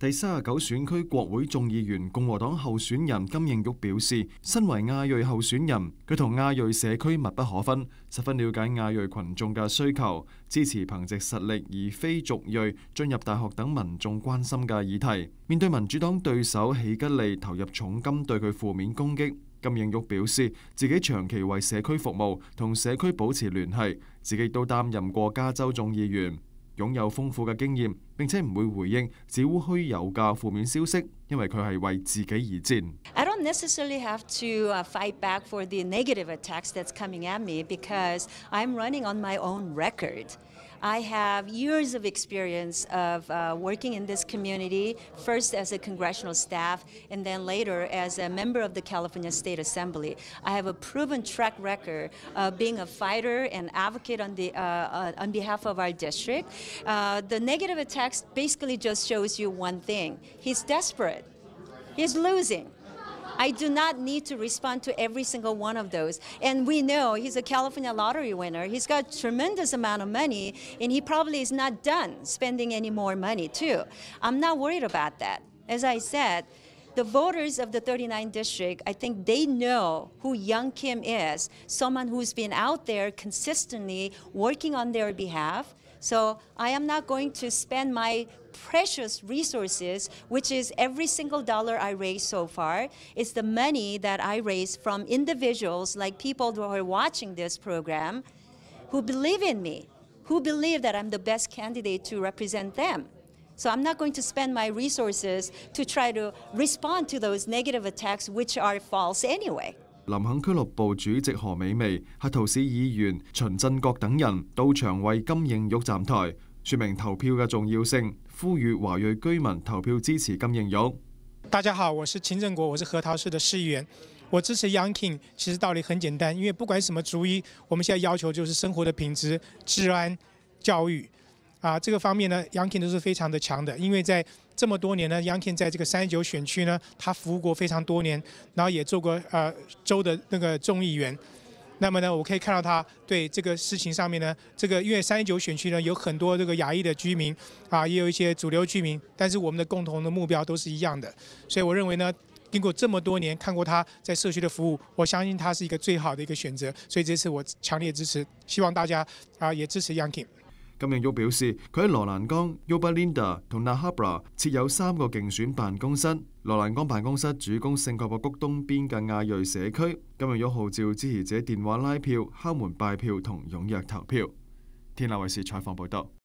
第三十九選區國會眾議員共和黨候選人金應玉表示，身為亞裔候選人，佢同亞裔社區密不可分，十分了解亞裔群眾嘅需求，支持憑藉實力而非族裔進入大學等民眾關心嘅議題。面對民主黨對手起吉利投入重金對佢負面攻擊，金應玉表示自己長期為社區服務，同社區保持聯繫，自己都擔任過加州眾議員。擁有豐富嘅經驗，並且唔會回應只虛有嘅負面消息，因為佢係為自己而戰。don't necessarily have to uh, fight back for the negative attacks that's coming at me because I'm running on my own record. I have years of experience of uh, working in this community, first as a congressional staff and then later as a member of the California State Assembly. I have a proven track record of being a fighter and advocate on, the, uh, uh on behalf of our district. Uh, the negative attacks basically just shows you one thing. He's desperate. He's losing. I do not need to respond to every single one of those. And we know he's a California lottery winner. He's got tremendous amount of money, and he probably is not done spending any more money too. I'm not worried about that. As I said, the voters of the 39th district, I think they know who Young Kim is, someone who's been out there consistently working on their behalf. So I am not going to spend my precious resources, which is every single dollar I raise so far. It's the money that I raise from individuals like people who are watching this program who believe in me, who believe that I'm the best candidate to represent them. So I'm not going to spend my resources to try to respond to those negative attacks, which are false anyway. 林肯俱乐部主席何美媚、核桃市议员秦振国等人到场为金应玉站台，说明投票嘅重要性，呼吁华裔居民投票支持金应玉。大家好，我是秦振国，我是核桃市的市议员。我支持 Young King，其实道理很简单，因为不管什么主意，我们现在要求就是生活的品质、治安、教育。啊，这个方面呢，Youngkin 都是非常的强的，因为在这么多年呢，Youngkin 在这个三十九选区呢，他服务过非常多年，然后也做过呃州的那个众议员。那么呢，我可以看到他对这个事情上面呢，这个因为三十九选区呢有很多这个亚裔的居民，啊，也有一些主流居民，但是我们的共同的目标都是一样的，所以我认为呢，经过这么多年看过他在社区的服务，我相信他是一个最好的一个选择，所以这次我强烈支持，希望大家啊也支持 Youngkin。金永旭表示，佢喺罗兰岗、u a l i n d a 同 Nahabra 设有三个竞选办公室。罗兰岗办公室主攻圣盖博谷东边嘅亚裔社区。金日玉号召支持者电话拉票、敲门拜票同踊跃投票。《天下卫视》采访报道。